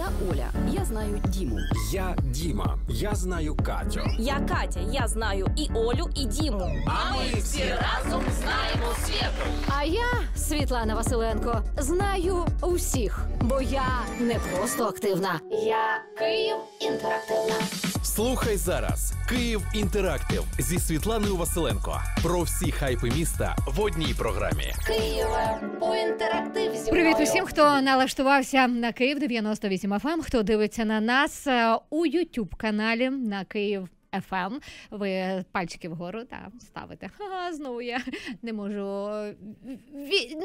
Я Оля. Я знаю Діму. Я Діма. Я знаю Катю. Я Катя. Я знаю і Олю, і Діму. А ми всі разом знаємо світу. А я, Світлана Василенко, знаю усіх, бо я не просто активна. Я Київ інтерактивна. Слухай зараз Київ Інтерактив зі Світланою Василенко. Про всі хайпи міста в одній програмі. Києва по інтерактив зі Привіт усім, хто налаштувався на Київ 98 FM, хто дивиться на нас е, у YouTube каналі на Київ. FM, ви пальчики вгору та ставите. Ха знову я не можу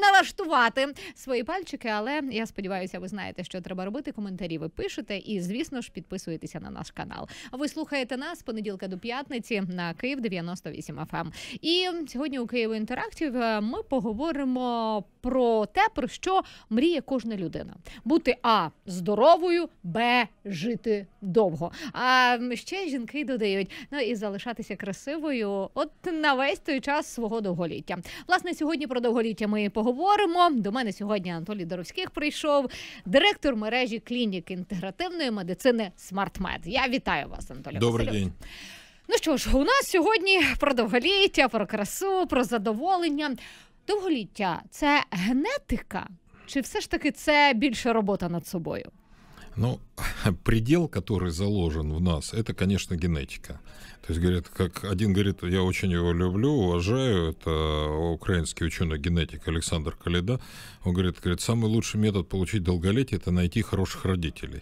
налаштувати свої пальчики, але я сподіваюся, ви знаєте, що треба робити. Коментарі ви пишете, і звісно ж підписуєтеся на наш канал. ви слухаєте нас понеділка до п'ятниці на Київ 98 FM. І сьогодні у Києві інтерактів е, ми поговоримо про те, про що мріє кожна людина: бути а здоровою, б жити довго. А ще жінки додають ну і залишатися красивою, от на весь той час свого довголіття. Власне, сьогодні про довголіття ми поговоримо. До мене сьогодні Анатолій Доровських прийшов, директор мережі клінік інтегративної медицини «Смартмед». Я вітаю вас, Анатолій. Добрий Васильович. день. Ну що ж, у нас сьогодні про довголіття, про красу, про задоволення. довголіття це генетика, чи все ж таки це більше робота над собою? Ну, предел, который заложен в нас, это, конечно, генетика. То есть, говорят, как один говорит, я очень его люблю, уважаю, это украинский ученый-генетик Александр Калида. он говорит, говорит, самый лучший метод получить долголетие – это найти хороших родителей.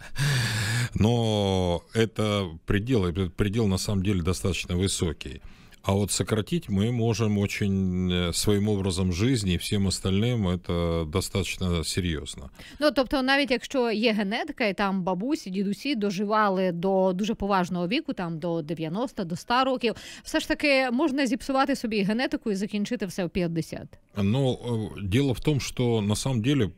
Но это предел, этот предел на самом деле достаточно высокий. А вот сократить мы можем очень э, своим образом жизни, и всем остальным это достатньо серйозно. Ну тобто, навіть якщо є генетика, і там бабусі, дідусі доживали до дуже поважного віку, там до 90, до 100 років, все ж таки можна зіпсувати собі генетику і закінчити все в 50. Ну діло в тому, що на самом деле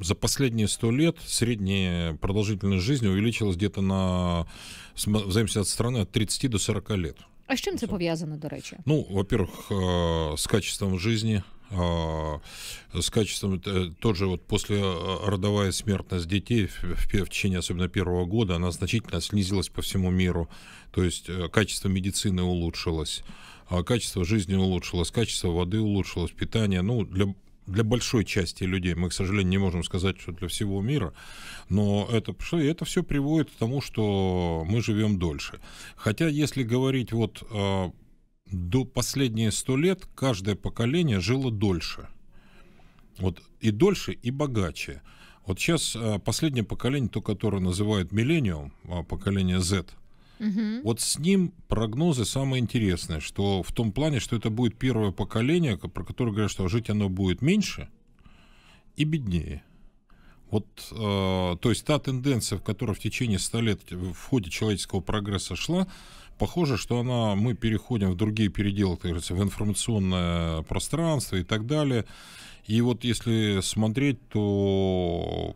за последние 100 лет средняя продолжительность жизни увеличилась где-то на, в зависимости от страны, от 30 до 40 лет. А с чем это связано, до речі? Ну, во-первых, э, с качеством жизни, э, с качеством э, тоже вот после родовая смертность детей в, в, в течение особенно первого года она значительно снизилась по всему миру то есть качество медицины улучшилось качество жизни улучшилось качество воды улучшилось питание ну для для большой части людей, мы, к сожалению, не можем сказать, что для всего мира, но это, это все приводит к тому, что мы живем дольше. Хотя, если говорить вот э, до последние сто лет, каждое поколение жило дольше. Вот и дольше, и богаче. Вот сейчас э, последнее поколение, то, которое называют миллениум, э, поколение Z – Угу. Вот с ним прогнозы самые интересные, что в том плане, что это будет первое поколение, про которое говорят, что жить оно будет меньше и беднее. Вот, э, то есть та тенденция, в которой в течение 100 лет в ходе человеческого прогресса шла, похоже, что она, мы переходим в другие переделы, так говорится, в информационное пространство и так далее. И вот если смотреть, то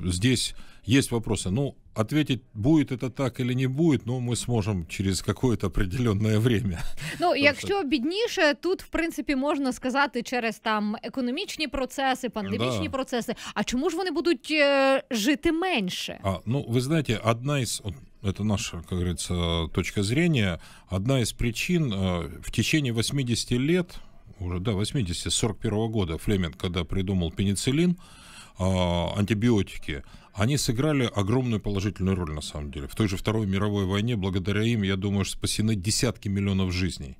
здесь есть вопросы. Ну, ответить, будет это так или не будет, ну, мы сможем через какое-то определенное время. Ну, якщо бідніше, тут в принципі можна сказати через там економічні процеси, пандемічні да. процеси. А чому ж вони будуть е, жити менше? А ну вы знаете, одна из это наша, как говорится, точка зрения. Одна из причин э, в течение 80 лет, уже да, 80, 41 года Флеминг, когда придумал пенициллин, а, антибиотики, они сыграли огромную положительную роль, на самом деле. В той же Второй мировой войне, благодаря им, я думаю, спасены десятки миллионов жизней.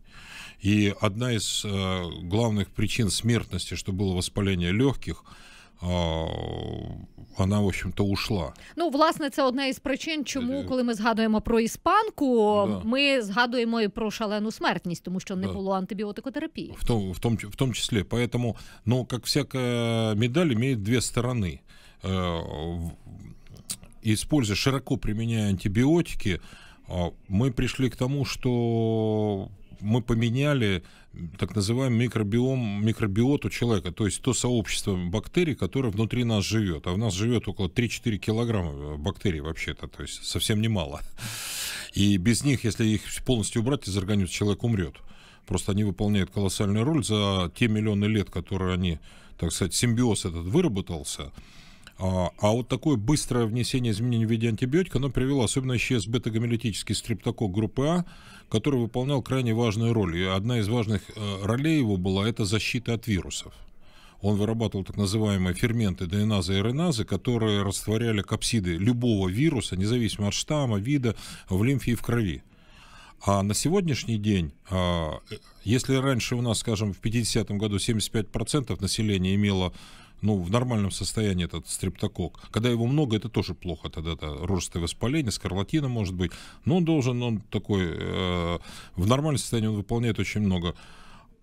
И одна из э, главных причин смертности, что было воспаление легких, Вона, э, в общем-то, ушла. Ну, власне, це одна із причин, чому, коли ми згадуємо про іспанку, да. ми згадуємо і про шалену смертність, тому що не да. було антибіотикотерапії. В том, в том, в том числе. Поэтому, ну, как всякая медаль имеет две стороны. Э, используя, широко применяя антибиотики, э, мы пришли к тому, что мы поменяли так называемый микробиом, микробиоту человека, то есть то сообщество бактерий, которое внутри нас живет. А в нас живет около 3-4 килограмма э, бактерий вообще-то, то есть совсем немало. И без них, если их полностью убрать из организма, человек умрет. Просто они выполняют колоссальную роль за те миллионы лет, которые они, так сказать, симбиоз этот выработался – а, а вот такое быстрое внесение изменений в виде антибиотика, оно привело особенно исчез бета-гомолитический стриптокок группы А, который выполнял крайне важную роль. И одна из важных э, ролей его была это защита от вирусов. Он вырабатывал так называемые ферменты дназы и реназы, которые растворяли капсиды любого вируса, независимо от штамма, вида, в лимфе и в крови. А на сегодняшний день, а, э, если раньше у нас, скажем, в 50-м году 75% населения имело ну, в нормальном состоянии этот стрептокок. Когда его много, это тоже плохо. Тогда это рожистое воспаление, скарлатина может быть. Но он должен, он такой, э, в нормальном состоянии он выполняет очень много.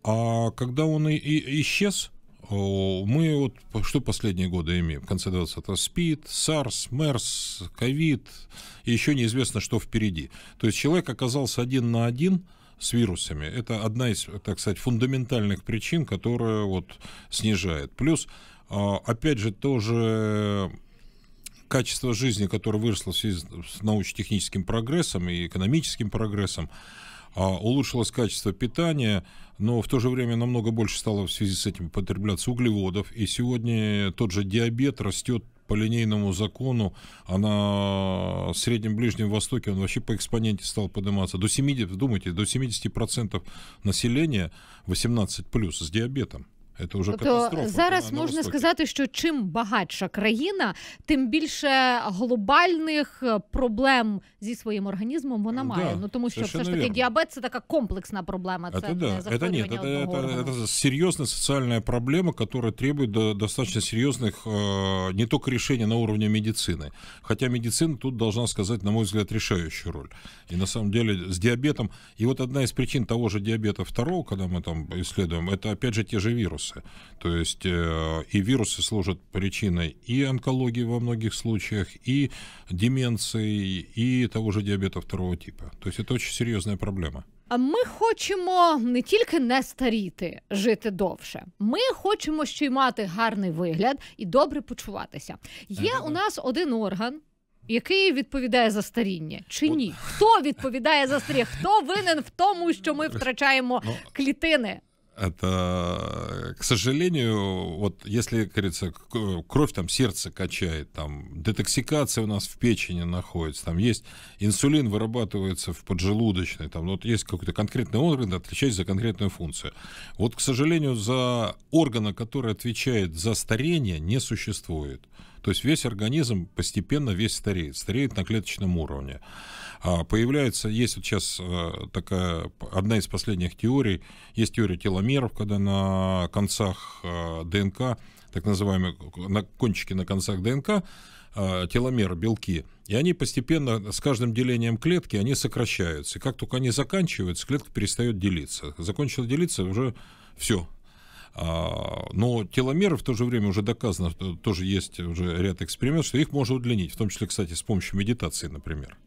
А когда он и, и исчез, мы вот что последние годы имеем? В конце 20-го СПИД, САРС, МЕРС, ковид, и еще неизвестно, что впереди. То есть человек оказался один на один с вирусами. Это одна из, так сказать, фундаментальных причин, которая вот снижает. Плюс а, опять же, тоже качество жизни, которое выросло в связи с научно-техническим прогрессом и экономическим прогрессом, а, улучшилось качество питания, но в то же время намного больше стало в связи с этим потребляться углеводов. И сегодня тот же диабет растет по линейному закону, а на Среднем Ближнем Востоке он вообще по экспоненте стал подниматься. До 70, думайте, до 70% населения 18 плюс с диабетом. Це вже тобто, катастрофа. зараз на, на можна Востокі. сказати, що чим багатша країна, тим більше глобальних проблем зі своїм організмом вона ну да, Ну тому що все ж таки діабет це така комплексна проблема. А це это, да. это нет, это, это, это серьезная социальная проблема, которая требует до, достаточно серьезных э, не только решений а на уровне медицины. Хотя медицина тут должна сказать, на мой взгляд, решающую роль. И на самом деле с диабетом, и вот одна из причин того же диабета второго, когда мы там исследуем, это опять же те же вирусы. вирусы. То есть э, и вирусы служат причиной и онкологии во многих случаях, и деменции, и того же диабета второго типа. То есть это очень серьезная проблема. Ми хочемо не тільки не старіти, жити довше. Ми хочемо ще й мати гарний вигляд і добре почуватися. Є у нас один орган. Який відповідає за старіння чи ні? Хто відповідає за старіння? Хто винен в тому, що ми втрачаємо ну, клітини? это, к сожалению, вот если, как говорится, кровь там сердце качает, там детоксикация у нас в печени находится, там есть инсулин вырабатывается в поджелудочной, там вот есть какой-то конкретный орган, отвечает за конкретную функцию. Вот, к сожалению, за органа, который отвечает за старение, не существует. То есть весь организм постепенно весь стареет, стареет на клеточном уровне. А появляется, есть вот сейчас э, такая, одна из последних теорий, есть теория теломеров, когда на концах э, ДНК, так называемые, на кончике на концах ДНК, э, теломеры, белки, и они постепенно с каждым делением клетки они сокращаются. И как только они заканчиваются, клетка перестает делиться. Закончила делиться уже все. А, но теломеры в то же время уже доказано, тоже есть уже ряд экспериментов, что их можно удлинить, в том числе, кстати, с помощью медитации, например.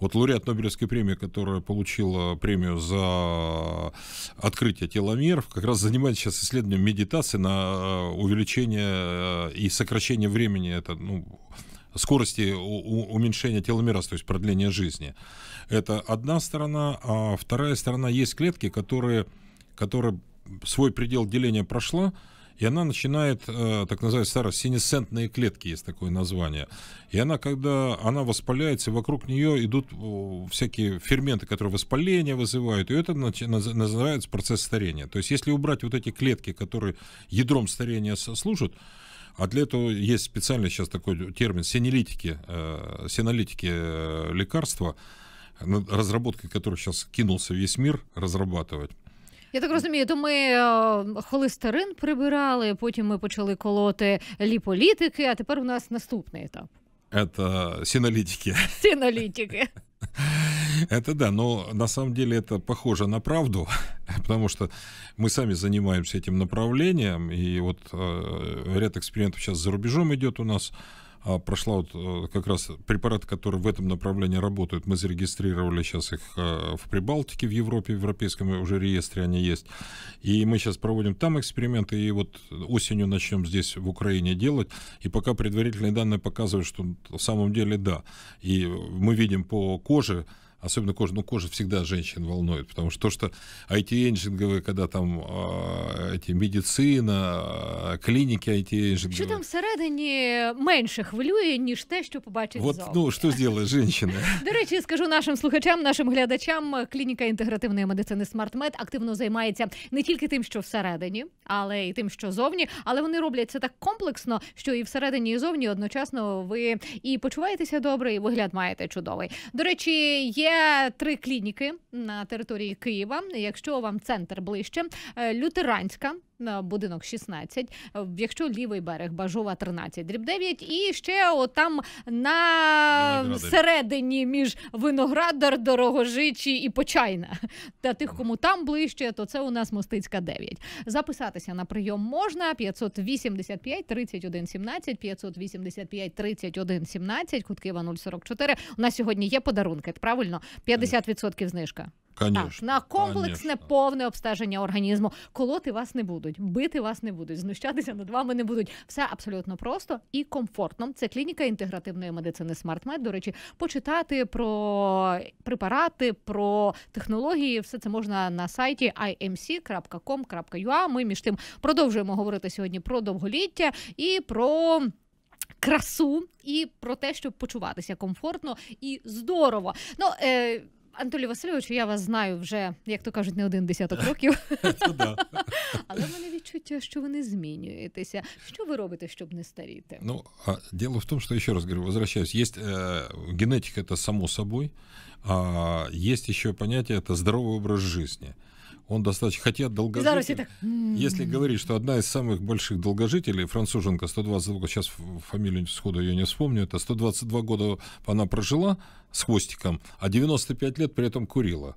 Вот лауреат Нобелевской премии, которая получила премию за открытие теломеров, как раз занимается сейчас исследованием медитации на э, увеличение э, и сокращение времени. Это, ну, скорости уменьшения теломера, то есть продления жизни. Это одна сторона, а вторая сторона есть клетки, которые, которые свой предел деления прошла, и она начинает, э, так старость. старосинесцентные клетки, есть такое название. И она, когда она воспаляется, вокруг нее идут всякие ферменты, которые воспаление вызывают. И это называется процесс старения. То есть если убрать вот эти клетки, которые ядром старения служат, а для этого есть специальный сейчас такой термин сенолитики, э, сенолитики э, лекарства, разработкой которых сейчас кинулся весь мир разрабатывать. Я так розумію, то ми холестерин прибирали, потім ми почали колоти ліполітики, а тепер у нас наступний етап. Это синолитики. Синолитики. Это да, но на самом деле это похоже на правду, потому что мы сами занимаемся этим направлением, и вот э, ряд экспериментов сейчас за рубежом идет у нас, а прошла вот э, как раз препараты, которые в этом направлении работают. Мы зарегистрировали сейчас их э, в Прибалтике, в Европе, в европейском уже реестре они есть. И мы сейчас проводим там эксперименты, и вот осенью начнем здесь в Украине делать. И пока предварительные данные показывают, что в самом деле да. И мы видим по коже, особенно кожа, ну, кожа всегда женщин волнует, потому что то, что IT-энджинговые, когда там эти медицина, клініки IT-энджинговые. Що там всередині менше хвилює, ніж те, що побачить вот, зовні. Ну, що зробить жінка? До речі, скажу нашим слухачам, нашим глядачам, клініка інтегративної медицини SmartMed активно займається не тільки тим, що всередині, але й тим, що зовні, але вони роблять це так комплексно, що і всередині, і зовні одночасно ви і почуваєтеся добре, і вигляд маєте чудовий. До речі, є Є три клініки на території Києва. Якщо вам центр ближче, лютеранська На будинок 16, е, якщо лівий берег, Бажова 13, дріб 9. І ще отам на Виногради. середині між Виноградар, Дорогожичі і Почайна. Та тих, кому там ближче, то це у нас Мостицька 9. Записатися на прийом можна 585 31 17, 585 31 17, Куткива 044. У нас сьогодні є подарунки, правильно? 50% знижка. Конечно, так, на комплексне конечно. повне обстеження організму. Колоти вас не будуть, бити вас не будуть, знущатися над вами не будуть. Все абсолютно просто і комфортно. Це клініка інтегративної медицини SmartMed. До речі, почитати про препарати, про технології. Все це можна на сайті imc.com.ua. Ми між тим продовжуємо говорити сьогодні про довголіття і про. Красу і про те, щоб почуватися комфортно і здорово. Ну, е, Анатолій Васильович, я вас знаю вже, як то кажуть, не один десяток років. Але в мене відчуття, що ви не змінюєтеся. Що ви робите, щоб не старіти? Ну, а дело в том, что, еще раз говорю, возвращаюсь, есть генетика, это само собой, а есть еще понятие, это здоровый образ жизни. Он достаточно... Хотя долгожитель... Так... Если говорить, что одна из самых больших долгожителей, француженка, 122... Сейчас фамилию сходу я не вспомню. Это 122 года она прожила с хвостиком, а 95 лет при этом курила.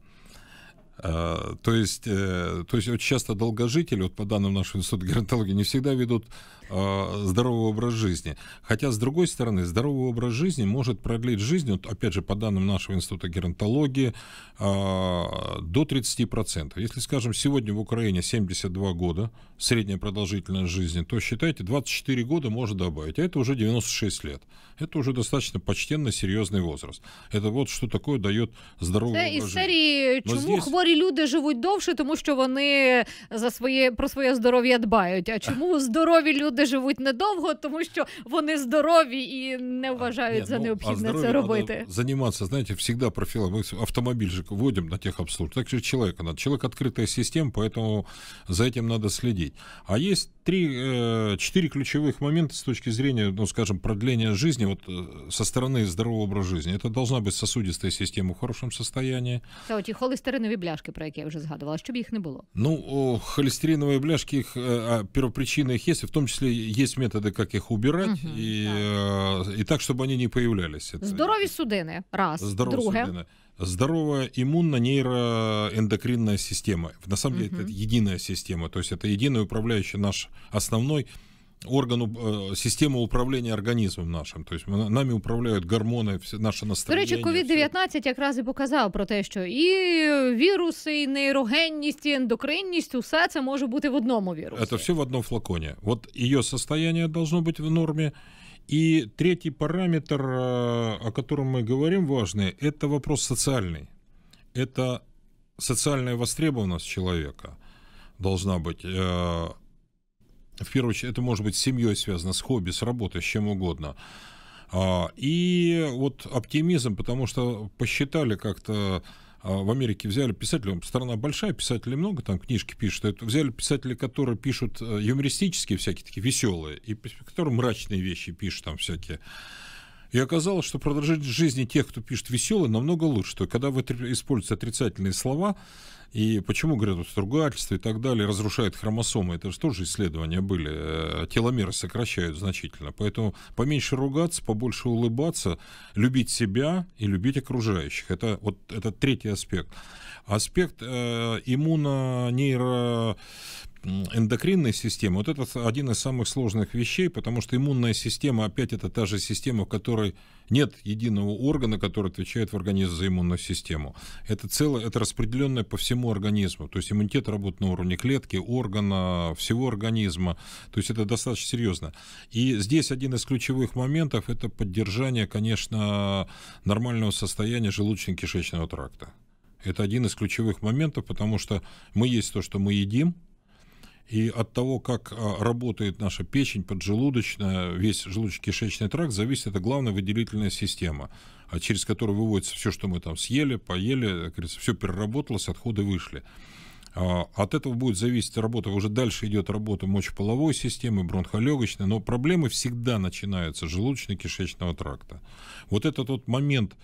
А, то есть, э, то есть вот часто долгожители, вот по данным нашего института геронтологии, не всегда ведут а, здоровый образ жизни. Хотя, с другой стороны, здоровый образ жизни может продлить жизнь, вот, опять же, по данным нашего института геронтологии, а, до 30%. Если, скажем, сегодня в Украине 72 года, средняя продолжительность жизни, то считайте, 24 года можно добавить, а это уже 96 лет. Это уже достаточно почтенно серьезный возраст. Это вот что такое дает здоровый образ жизни. старее, чему хворі люди живуть довше, тому що вони за своє про своє здоров'я дбають. А чому здорові люди живуть недовго? Тому що вони здорові і не а, вважають Нет, за необхідне ну, а це робити. Заниматься, знаете, всегда профилактикой. Автомобиль же вводим на техобслуж. Так же человека надо. Человек открытая система, поэтому за этим надо следить. А есть три, э, четыре ключевых момента с точки зрения, ну, скажем, продления жизни вот э, со стороны здорового образа жизни. Это должна быть сосудистая система в хорошем состоянии. Та оті холестеринові бляшки бляшки, про які я вже згадувала, щоб їх не було. Ну, о, холестериновые бляшки, их, э, а, первопричина их есть, в том числе есть методы, как их убирать, угу, и, да. э, так, чтобы они не появлялись. Это... Здорові судини, раз. Здорові Друге. судини. Здоровая иммунно-нейроэндокринная система. На самом угу. деле это единая система, то есть это единая управляющая наш основной органу, э, систему управления организмом нашим. то есть нами управляют гормоны, все наше настроение. До речі, covid 19 якраз і показав про те, що і віруси, і нейрогенність, і ендокринність, усе це може бути в одному вірусі. Это все в одному флаконі. От її состояние должно бути в нормі. И третий параметр, о котором мы говорим, важный, это вопрос социальный. Это социальная востребованность человека должна быть. В первую очередь, это может быть с семьей связано, с хобби, с работой, с чем угодно. А, и вот оптимизм, потому что посчитали как-то а, в Америке взяли писателей, ну, страна большая, писателей много, там книжки пишут, это взяли писателей, которые пишут э, юмористические всякие такие веселые, и которые мрачные вещи пишут там всякие. И оказалось, что продолжительность жизни тех, кто пишет веселый, намного лучше. Что когда вы используете отрицательные слова, и почему, говорят, вот ругательство и так далее разрушает хромосомы, это же тоже исследования были, э, теломеры сокращают значительно. Поэтому поменьше ругаться, побольше улыбаться, любить себя и любить окружающих. Это вот это третий аспект. Аспект э, нейро эндокринной системы, вот это один из самых сложных вещей, потому что иммунная система, опять это та же система, в которой нет единого органа, который отвечает в организме за иммунную систему. Это целое, это распределенное по всему организму. То есть иммунитет работает на уровне клетки, органа, всего организма. То есть это достаточно серьезно. И здесь один из ключевых моментов – это поддержание, конечно, нормального состояния желудочно-кишечного тракта. Это один из ключевых моментов, потому что мы есть то, что мы едим – и от того, как а, работает наша печень, поджелудочная, весь желудочно-кишечный тракт, зависит это главная выделительная система, а через которую выводится все, что мы там съели, поели, все переработалось, отходы вышли. А, от этого будет зависеть работа, уже дальше идет работа мочеполовой системы, бронхолегочной, но проблемы всегда начинаются с желудочно-кишечного тракта. Вот этот тот момент,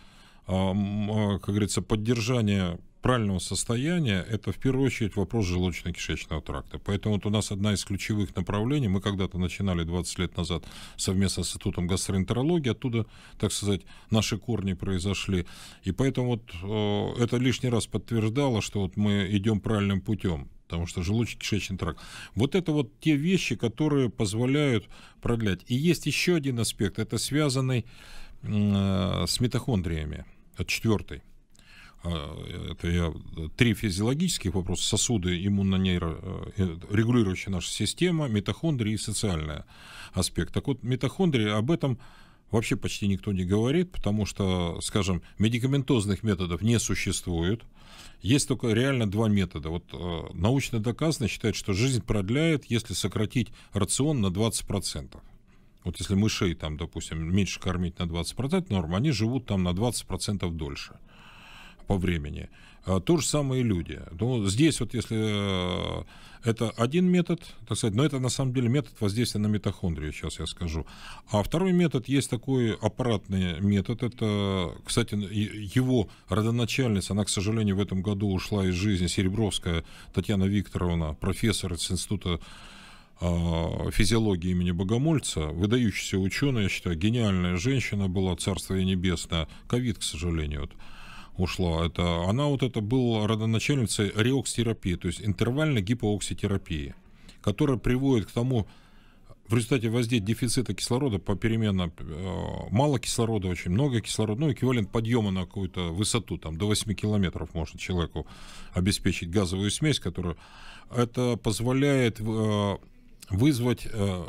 как говорится, поддержания правильного состояния – это в первую очередь вопрос желудочно-кишечного тракта. Поэтому вот у нас одна из ключевых направлений, мы когда-то начинали 20 лет назад совместно с Институтом гастроэнтерологии, оттуда, так сказать, наши корни произошли. И поэтому вот э, это лишний раз подтверждало, что вот мы идем правильным путем потому что желудочно-кишечный тракт. Вот это вот те вещи, которые позволяют продлять. И есть еще один аспект, это связанный э, с митохондриями, четвертый. А, это я три физиологических вопроса, сосуды, э, регулирующая наша система, митохондрии и социальный аспект. Так вот, митохондрии об этом вообще почти никто не говорит, потому что, скажем, медикаментозных методов не существует. Есть только реально два метода. Вот э, научно доказано считают, что жизнь продляет, если сократить рацион на 20%. Вот если мышей там, допустим, меньше кормить на 20% норм, они живут там на 20% дольше по времени. А, то же самое и люди. Ну, здесь вот если э, это один метод, так сказать, но это на самом деле метод воздействия на митохондрию, сейчас я скажу. А второй метод, есть такой аппаратный метод, это, кстати, его родоначальница, она, к сожалению, в этом году ушла из жизни, Серебровская Татьяна Викторовна, профессор из Института а, физиологии имени Богомольца, выдающийся ученый, я считаю, гениальная женщина была, царство ей небесное, ковид, к сожалению, вот ушла. Это, она вот это была родоначальницей реокстерапии, то есть интервальной гипоокситерапии, которая приводит к тому, в результате воздействия дефицита кислорода попеременно э, мало кислорода, очень много кислорода, ну, эквивалент подъема на какую-то высоту, там, до 8 километров можно человеку обеспечить газовую смесь, которую это позволяет э, вызвать э,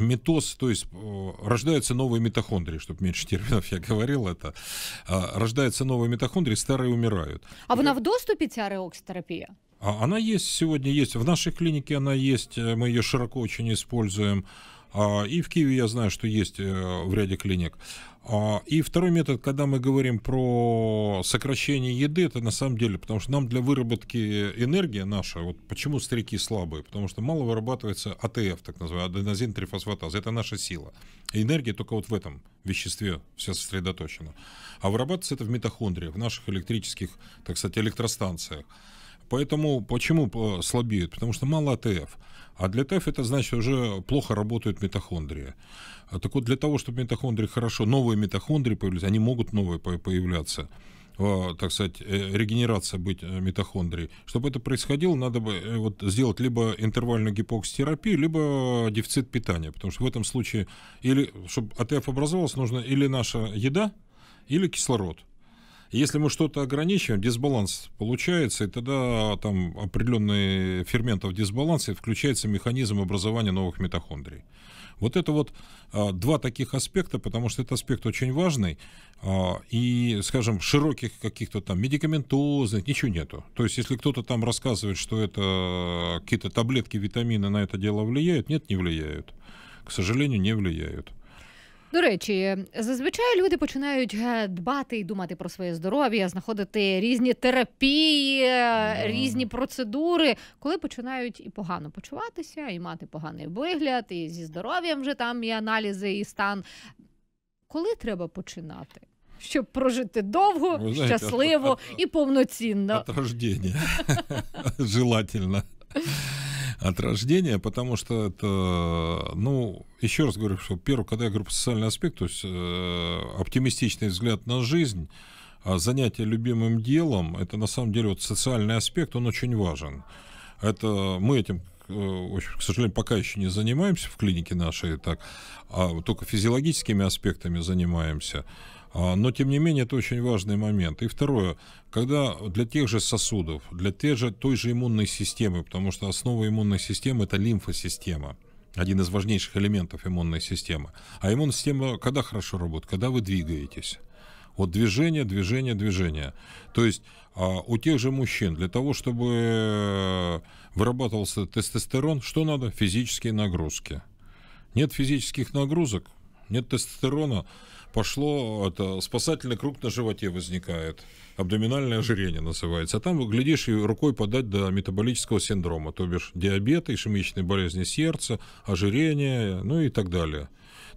Метоз, то есть э, рождаются новые митохондрии, чтобы меньше терминов я говорил это. А, рождаются новые митохондрии, старые умирают. А вона в доступе ця реокситерапия? А, она есть сегодня, есть. В нашей клинике она есть, э, мы ее широко очень используем. А, и в Киеве я знаю, что есть э, в ряде клиник. А, и второй метод, когда мы говорим про сокращение еды, это на самом деле, потому что нам для выработки энергии наша, вот почему старики слабые, потому что мало вырабатывается АТФ, так называемый аденозин трифосфатаза, это наша сила. энергия только вот в этом веществе вся сосредоточена. А вырабатывается это в митохондриях, в наших электрических, так сказать, электростанциях. Поэтому почему э, слабеют? Потому что мало АТФ. А для ТЭФ это значит, уже плохо работают митохондрии. А так вот, для того, чтобы митохондрии хорошо, новые митохондрии появились, они могут новые появляться э, так сказать, э, регенерация быть митохондрий. Чтобы это происходило, надо бы вот сделать либо интервальную гипокситерапию, либо дефицит питания, потому что в этом случае, или чтобы АТФ образовалась, нужно или наша еда, или кислород. Если мы что-то ограничиваем, дисбаланс получается, и тогда там определенные ферментов дисбаланса и включается механизм образования новых митохондрий. Вот это вот а, два таких аспекта, потому что этот аспект очень важный, а, и, скажем, широких каких-то там медикаментозных, ничего нету. То есть, если кто-то там рассказывает, что это а, какие-то таблетки, витамины на это дело влияют, нет, не влияют. К сожалению, не влияют. До речі, зазвичай люди починають е, дбати і думати про своє здоров'я, знаходити різні терапії, mm. різні процедури, коли починають і погано почуватися, і мати поганий вигляд, і зі здоров'ям вже там і аналізи, і стан. Коли треба починати? Щоб прожити довго, Ви знаєте, щасливо от, от, і повноцінно. От рождення. Желательно. от рождения, потому что это, ну, еще раз говорю, что первое, когда я говорю про социальный аспект, то есть э, оптимистичный взгляд на жизнь, а занятие любимым делом, это на самом деле вот социальный аспект, он очень важен. Это мы этим э, к сожалению, пока еще не занимаемся в клинике нашей, так, а только физиологическими аспектами занимаемся. А, но, тем не менее, это очень важный момент. И второе, когда для тех же сосудов, для тех же, той же иммунной системы, потому что основа иммунной системы – это лимфосистема, один из важнейших элементов иммунной системы. А иммунная система когда хорошо работает? Когда вы двигаетесь. Вот движение, движение, движение. То есть а, у тех же мужчин для того, чтобы э, вырабатывался тестостерон, что надо? Физические нагрузки. Нет физических нагрузок, нет тестостерона, пошло, это, спасательный круг на животе возникает. Абдоминальное ожирение называется. А там, глядишь, и рукой подать до метаболического синдрома, то бишь диабета, ишемичной болезни сердца, ожирение, ну и так далее.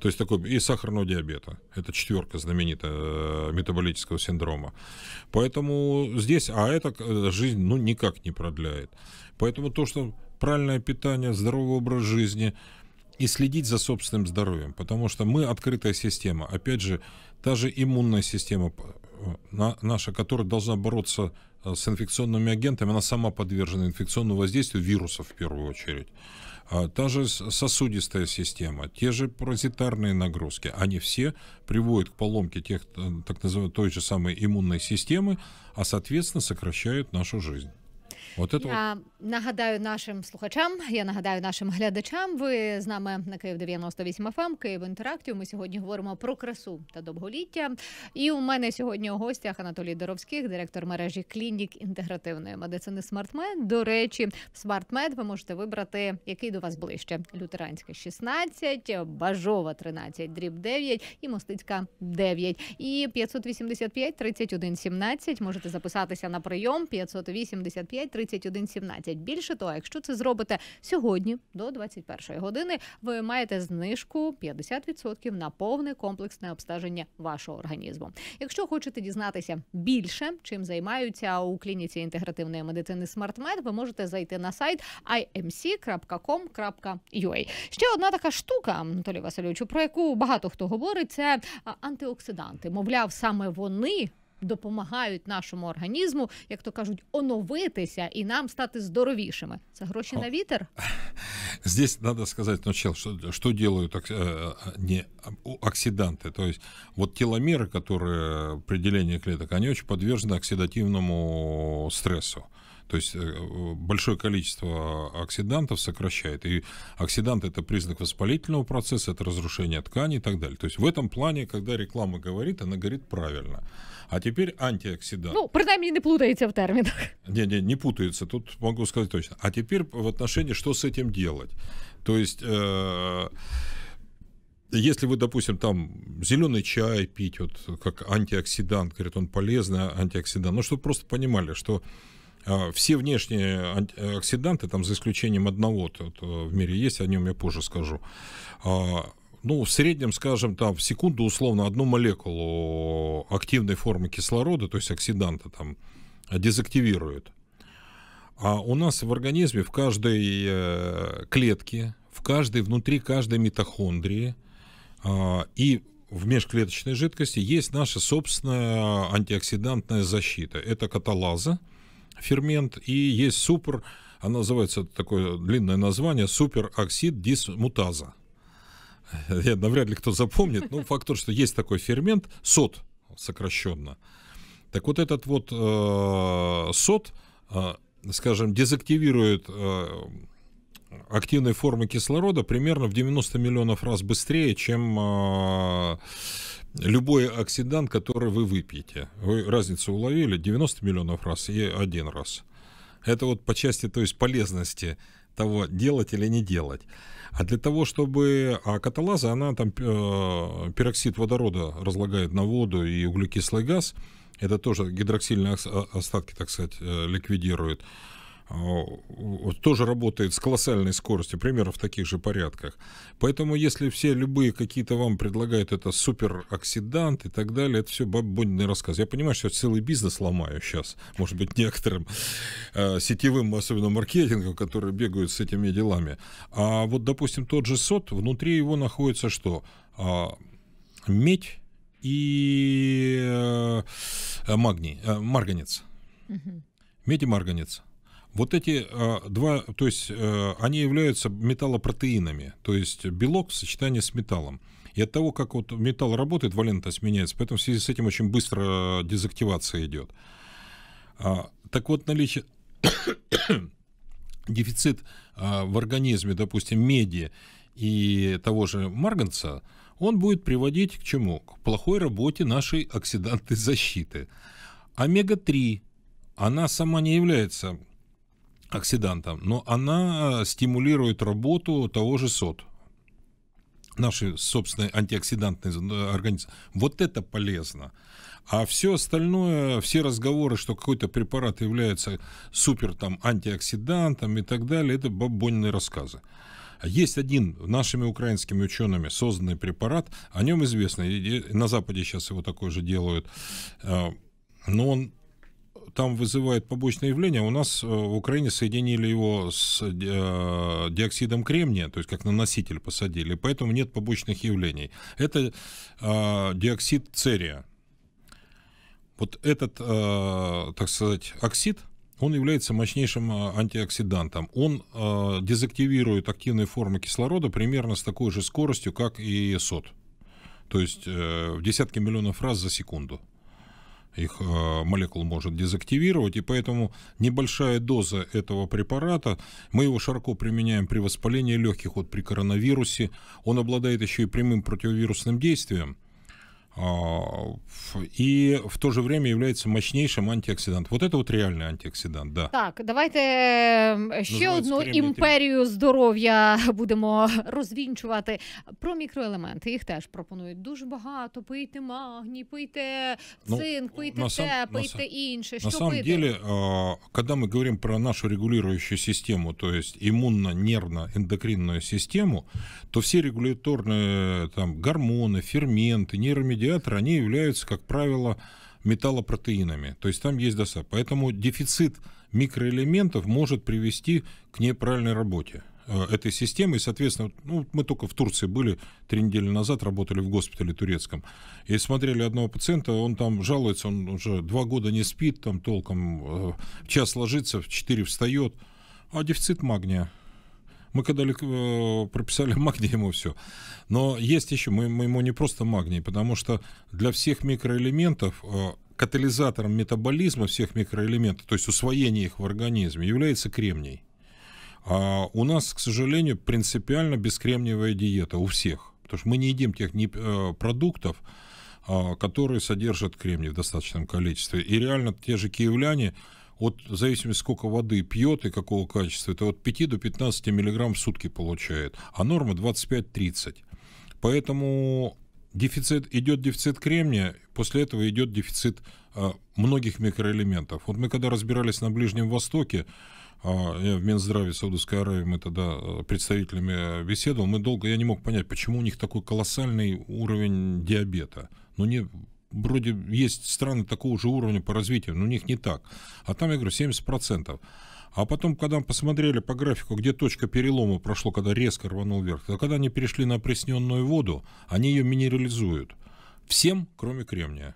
То есть такой и сахарного диабета. Это четверка знаменитая э, метаболического синдрома. Поэтому здесь, а это э, жизнь ну никак не продляет. Поэтому то, что правильное питание, здоровый образ жизни, и следить за собственным здоровьем, потому что мы открытая система. Опять же, та же иммунная система э, наша, которая должна бороться э, с инфекционными агентами, она сама подвержена инфекционному воздействию вирусов в первую очередь. А та же сосудистая система, те же паразитарные нагрузки, они все приводят к поломке тех, э, так называемой той же самой иммунной системы, а соответственно сокращают нашу жизнь. От я вот. нагадаю нашим слухачам. Я нагадаю нашим глядачам. Ви з нами на Київ 98 FM, ем, Київ Інтерактів. Ми сьогодні говоримо про красу та довголіття. І у мене сьогодні у гостях Анатолій Доровських, директор мережі клінік інтегративної медицини Смартмед. До речі, в Смартмед ви можете вибрати, який до вас ближче: лютеранська 16, бажова 13, дріб 9 і мостицька 9. І 585 31 17. Можете записатися на прийом 585 3117. Більше того, якщо це зробите сьогодні до 21 години, ви маєте знижку 50% на повне комплексне обстеження вашого організму. Якщо хочете дізнатися більше, чим займаються у клініці інтегративної медицини SmartMed, ви можете зайти на сайт imc.com.ua. Ще одна така штука, Анатолій Васильовичу, про яку багато хто говорить, це антиоксиданти. Мовляв, саме вони. допомагають нашому організму, як то кажуть, оновитися і нам стати здоровішими. Це гроші на вітер. Здесь надо сказать сначала, ну, что, что делают э, не, оксиданты. То есть вот теломеры, которые определение клеток, они очень подвержены оксидативному стрессу. То есть э, большое количество оксидантов сокращает. И оксидант это признак воспалительного процесса, это разрушение тканей и так далее. То есть в этом плане, когда реклама говорит, она говорит правильно. А теперь антиоксидант. Ну, принаймні, не плутаете в терминах. Не, не, не путается, тут могу сказать точно. А теперь в отношении, что с этим делать. То есть... Э- если вы, допустим, там зеленый чай пить, вот как антиоксидант, говорит, он полезный антиоксидант, ну, чтобы просто понимали, что э, все внешние оксиданты, там, за исключением одного вот, э, в мире есть, о нем я позже скажу, а, ну, в среднем, скажем, там, в секунду, условно, одну молекулу активной формы кислорода, то есть оксиданта, там, дезактивируют, А у нас в организме в каждой э, клетке, в каждой, внутри каждой митохондрии а, и в межклеточной жидкости есть наша собственная антиоксидантная защита. Это каталаза, фермент, и есть супер, она называется такое длинное название, супероксид дисмутаза. я навряд ли кто запомнит, но ну, факт то, что есть такой фермент, сот сокращенно. Так вот этот вот э, сот, э, скажем, дезактивирует э, активные формы кислорода примерно в 90 миллионов раз быстрее, чем э, любой оксидант, который вы выпьете. Вы разницу уловили 90 миллионов раз и один раз. Это вот по части, то есть полезности того, делать или не делать. А для того, чтобы... А каталаза, она там э, пероксид водорода разлагает на воду и углекислый газ. Это тоже гидроксильные остатки, так сказать, э, ликвидирует. А, тоже работает с колоссальной скоростью, примерно в таких же порядках. Поэтому если все любые какие-то вам предлагают это супероксидант и так далее, это все бабонный рассказ. Я понимаю, что я целый бизнес ломаю сейчас, может быть, некоторым э, сетевым, особенно маркетингом, которые бегают с этими делами. А вот, допустим, тот же сот, внутри его находится что? А, медь и э, магний, э, марганец. Угу. Медь и марганец. Вот эти э, два, то есть э, они являются металлопротеинами, то есть белок в сочетании с металлом. И от того, как вот металл работает, валентность меняется, поэтому в связи с этим очень быстро дезактивация идет. А, так вот, наличие дефицит а, в организме, допустим, меди и того же марганца, он будет приводить к чему? К плохой работе нашей оксидантной защиты. Омега-3, она сама не является оксидантом, но она э, стимулирует работу того же СОД, наши собственные антиоксидантные э, организмы. Вот это полезно. А все остальное, все разговоры, что какой-то препарат является супер там антиоксидантом и так далее, это бабонные рассказы. Есть один нашими украинскими учеными созданный препарат, о нем известно, на Западе сейчас его такой же делают, э, но он там вызывает побочное явление. У нас э, в Украине соединили его с э, диоксидом кремния, то есть как на носитель посадили, поэтому нет побочных явлений. Это э, диоксид церия. Вот этот, так сказать, оксид, он является мощнейшим антиоксидантом. Он дезактивирует активные формы кислорода примерно с такой же скоростью, как и сот, То есть в десятки миллионов раз за секунду их э, молекул может дезактивировать, и поэтому небольшая доза этого препарата, мы его широко применяем при воспалении легких, вот при коронавирусе, он обладает еще и прямым противовирусным действием, а, и в то же время является мощнейшим антиоксидантом. Вот это вот реальный антиоксидант. да. Так, давайте эм, еще одну імперію здоров'я будемо розвінчувати. Про мікроелементи їх теж пропонують дуже багато. Пийте магній, пийте ну, цинк, ну, пийте сам, те, пийте на, інше. Що на самом пийте? деле, а, когда мы говорим про нашу регулирующую систему, то есть иммунно-нервно-эндокринную систему, то все регуляторные там гормоны, ферменты, нейромедиаторы, радиатора, они являются, как правило, металлопротеинами. То есть там есть доса, Поэтому дефицит микроэлементов может привести к неправильной работе э, этой системы. И, соответственно, ну, мы только в Турции были три недели назад, работали в госпитале турецком. И смотрели одного пациента, он там жалуется, он уже два года не спит, там толком э, в час ложится, в четыре встает. А дефицит магния. Мы когда э, прописали магний ему все. Но есть еще, мы, мы ему не просто магний, потому что для всех микроэлементов э, катализатором метаболизма всех микроэлементов, то есть усвоения их в организме, является кремний. А у нас, к сожалению, принципиально бескремниевая диета у всех. Потому что мы не едим тех не, э, продуктов, а, которые содержат кремний в достаточном количестве. И реально те же киевляне от, зависимости, сколько воды пьет и какого качества, это от 5 до 15 миллиграмм в сутки получает, а норма 25-30. Поэтому дефицит, идет дефицит кремния, после этого идет дефицит а, многих микроэлементов. Вот мы когда разбирались на Ближнем Востоке, а, я в Минздраве Саудовской Аравии, мы тогда а, представителями а, беседовал, мы долго, я не мог понять, почему у них такой колоссальный уровень диабета. но ну, не, вроде есть страны такого же уровня по развитию, но у них не так. А там, я говорю, 70%. А потом, когда мы посмотрели по графику, где точка перелома прошло, когда резко рванул вверх, то когда они перешли на опресненную воду, они ее минерализуют. Всем, кроме кремния.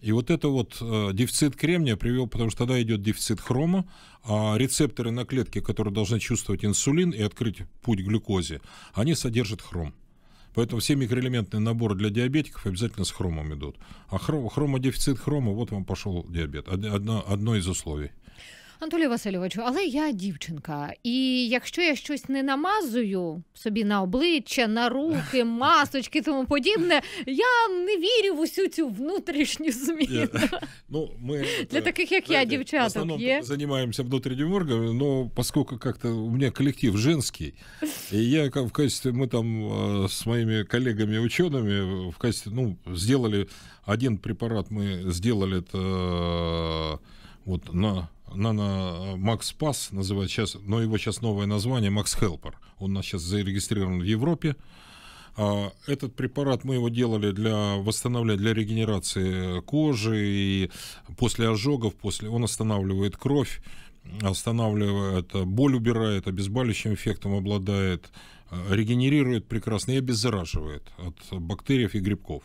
И вот это вот э, дефицит кремния привел, потому что тогда идет дефицит хрома, а рецепторы на клетке, которые должны чувствовать инсулин и открыть путь глюкозе, они содержат хром. Поэтому все микроэлементные наборы для диабетиков обязательно с хромом идут. А хром, хромодефицит хрома, вот вам пошел диабет. Одно, одно из условий. Анатолію Васильовичу, але я дівчинка, і якщо я щось не намазую собі на обличчя, на руки, масочки, тому подібне, я не вірю в усю цю внутрішню зміну. Ну, мы для таких как я дівчаток є. Занимаемся внутренним органом, но ну, поскольку как-то у меня коллектив женский, и я в качестве мы там с а, моими коллегами учеными в качестве ну сделали один препарат мы сделали это вот на Нано э, Макс Пас называют сейчас, но его сейчас новое название Макс Хелпер. Он у нас сейчас зарегистрирован в Европе. А, этот препарат мы его делали для восстановления, для регенерации кожи и после ожогов, после он останавливает кровь, останавливает боль, убирает, обезболивающим эффектом обладает, э, регенерирует прекрасно и обеззараживает от бактерий и грибков.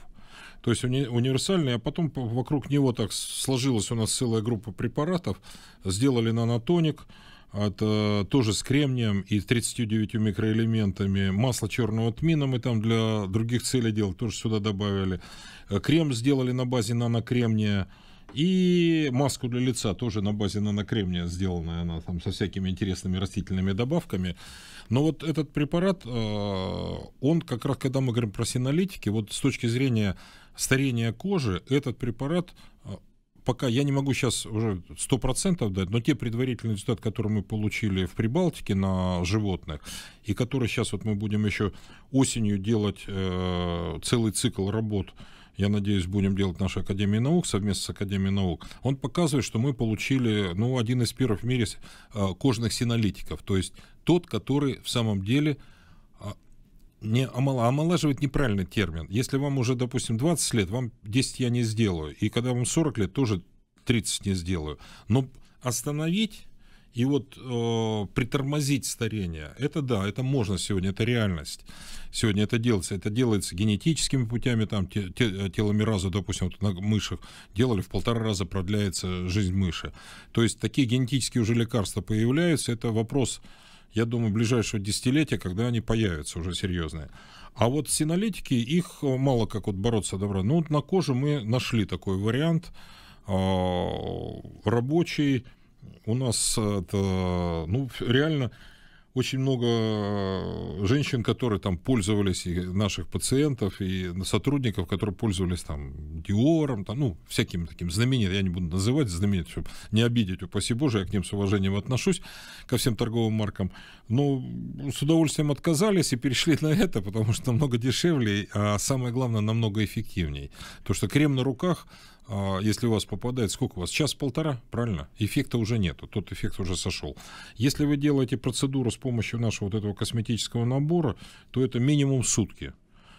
То есть уни универсальный, а потом вокруг него так сложилась у нас целая группа препаратов. Сделали нанотоник, это тоже с кремнием и 39 микроэлементами. Масло черного тмина мы там для других целей делали, тоже сюда добавили. Э, крем сделали на базе нанокремния. И маску для лица тоже на базе нанокремния сделанная она там со всякими интересными растительными добавками. Но вот этот препарат, э, он как раз, когда мы говорим про синолитики, вот с точки зрения старения кожи, этот препарат а, пока я не могу сейчас уже 100% дать, но те предварительные результаты, которые мы получили в Прибалтике на животных, и которые сейчас вот мы будем еще осенью делать э, целый цикл работ, я надеюсь, будем делать наша Академия наук совместно с Академией наук, он показывает, что мы получили ну, один из первых в мире э, кожных синолитиков, то есть тот, который в самом деле не омола, омолаживать неправильный термин. Если вам уже, допустим, 20 лет, вам 10 я не сделаю. И когда вам 40 лет, тоже 30 не сделаю. Но остановить и вот э, притормозить старение, это да, это можно сегодня, это реальность. Сегодня это делается, это делается генетическими путями, там те, те, э, теломеразу, допустим, вот на мышах делали, в полтора раза продляется жизнь мыши. То есть такие генетические уже лекарства появляются, это вопрос я думаю, ближайшего десятилетия, когда они появятся уже серьезные. А вот синолитики, их э, мало как вот бороться добра. Ну, вот на коже мы нашли такой вариант а, рабочий. У нас э, это, ну, реально очень много э, женщин, которые там пользовались, и наших пациентов, и сотрудников, которые пользовались там Диором, там, ну, всяким таким знаменитым, я не буду называть знаменитым, чтобы не обидеть, упаси Боже, я к ним с уважением отношусь, ко всем торговым маркам, но с удовольствием отказались и перешли на это, потому что намного дешевле, а самое главное, намного эффективнее, То, что крем на руках, а, если у вас попадает, сколько у вас? Час-полтора, правильно? Эффекта уже нету, тот эффект уже сошел. Если вы делаете процедуру с помощью нашего вот этого косметического набора, то это минимум сутки.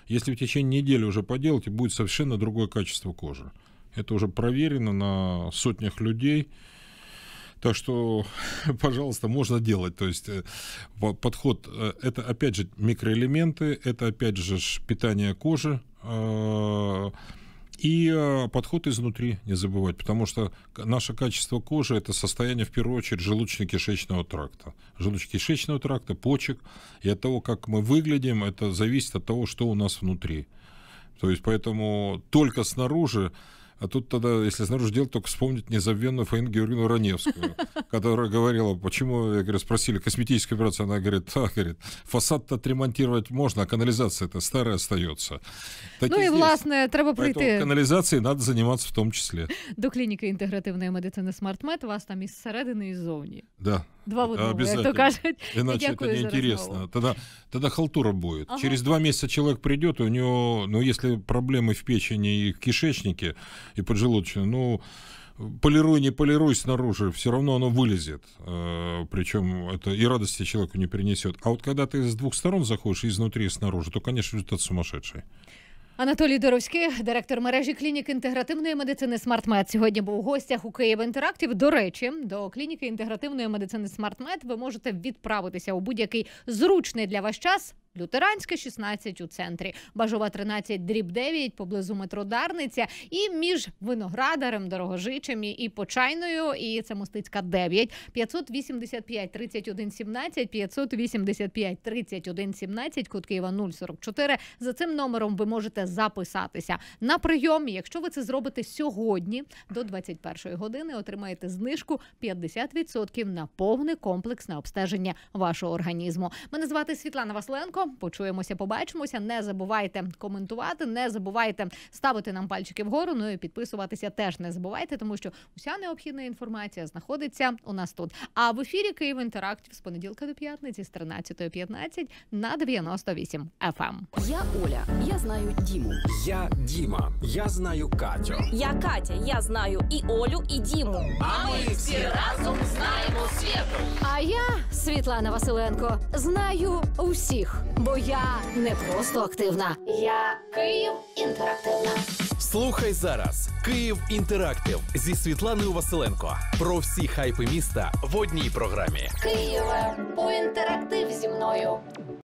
Если в течение недели уже поделаете, будет совершенно другое качество кожи. Это уже проверено на сотнях людей. Так что, пожалуйста, можно делать. То есть э, подход, э, это опять же микроэлементы, это опять же питание кожи, а, и э, подход изнутри не забывать, потому что наше качество кожи – это состояние, в первую очередь, желудочно-кишечного тракта. Желудочно-кишечного тракта, почек. И от того, как мы выглядим, это зависит от того, что у нас внутри. То есть, поэтому только снаружи а тут тогда, если снаружи дело, только вспомнить незабвенную Фаину Георгиевну Раневскую, которая говорила, почему, я говорю, спросили, косметическая операция, она говорит, а, говорит, фасад-то отремонтировать можно, а канализация это старая остается. Так ну и і власне, треба прийти. Поэтому каналізації треба займатися в том числе. До клініки интегративной медицины SmartMed вас там із середини и ззовні. Да. Два в одном. Обязательно. Иначе это неинтересно. Тогда, тогда халтура будет. Ага. Через два месяца человек придет, у него, ну, если проблемы в печени и в кишечнике, и поджелудочной, ну, полируй, не полируй снаружи, все равно оно вылезет. Э, Причем это и радости человеку не принесет. А вот когда ты с двух сторон заходишь, изнутри и снаружи, то, конечно, результат сумасшедший. Анатолій Доровський, директор мережі клінік інтегративної медицини «Смартмед», сьогодні був у гостях у Київ інтерактів. До речі, до клініки інтегративної медицини «Смартмед» ви можете відправитися у будь-який зручний для вас час. Лютеранська 16 у центрі, Бажова 13, дріб 9 поблизу метро Дарниця, і між виноградарем, дорогожичем і почайною. І це мостицька 9, 585 31 17, 585 31 17, код Києва 044. За цим номером ви можете записатися на прийом. Якщо ви це зробите сьогодні до 21 години, отримаєте знижку 50% на повне комплексне обстеження вашого організму. Мене звати Світлана Василенко ласкаво. Почуємося, побачимося. Не забувайте коментувати, не забувайте ставити нам пальчики вгору. Ну і підписуватися теж не забувайте, тому що уся необхідна інформація знаходиться у нас тут. А в ефірі Київ Інтерактів з понеділка до п'ятниці з 13.15 на 98 FM. Ем. Я Оля. Я знаю Діму. Я Діма. Я знаю Катю. Я Катя. Я знаю і Олю, і Діму. А ми всі разом знаємо світу. А я Світлана Василенко знаю усіх бо я не просто активна. Я Київ інтерактивна. Слухай зараз Київ Інтерактив зі Світланою Василенко. Про всі хайпи міста в одній програмі. Києве по інтерактив зі мною.